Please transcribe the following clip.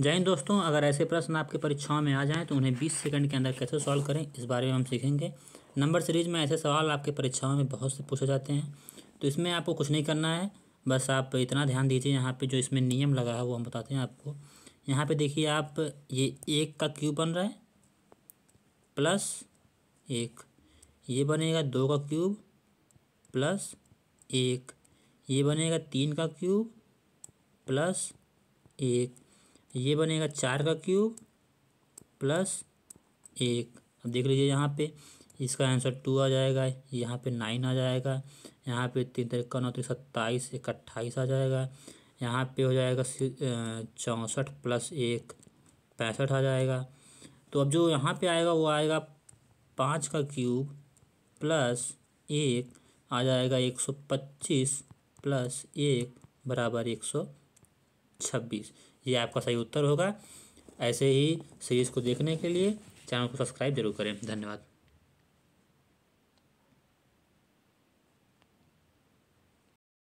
जय हिंद दोस्तों अगर ऐसे प्रश्न आपके परीक्षाओं में आ जाएँ तो उन्हें बीस सेकंड के अंदर कैसे सॉल्व करें इस बारे में हम सीखेंगे नंबर सीरीज में ऐसे सवाल आपके परीक्षाओं में बहुत से पूछे जाते हैं तो इसमें आपको कुछ नहीं करना है बस आप इतना ध्यान दीजिए यहाँ पर जो इसमें नियम लगा है वो हम बताते हैं आपको यहाँ पर देखिए आप ये एक का क्यूब बन रहा है प्लस एक ये बनेगा दो का क्यूब प्लस एक ये बनेगा तीन का क्यूब प्लस एक ये बनेगा चार का क्यूब प्लस एक अब देख लीजिए यहाँ पे इसका आंसर टू आ जाएगा यहाँ पे नाइन आ जाएगा यहाँ पे तीन तरीका का नौ तीन सत्ताईस एक अट्ठाईस आ जाएगा यहाँ पे हो जाएगा चौंसठ प्लस एक पैंसठ आ जाएगा तो अब जो यहाँ पे आएगा वो आएगा पाँच का क्यूब प्लस एक आ जाएगा एक सौ पच्चीस प्लस एक बराबर एक सौ छब्बीस ये आपका सही उत्तर होगा ऐसे ही सीरीज़ को देखने के लिए चैनल को सब्सक्राइब जरूर करें धन्यवाद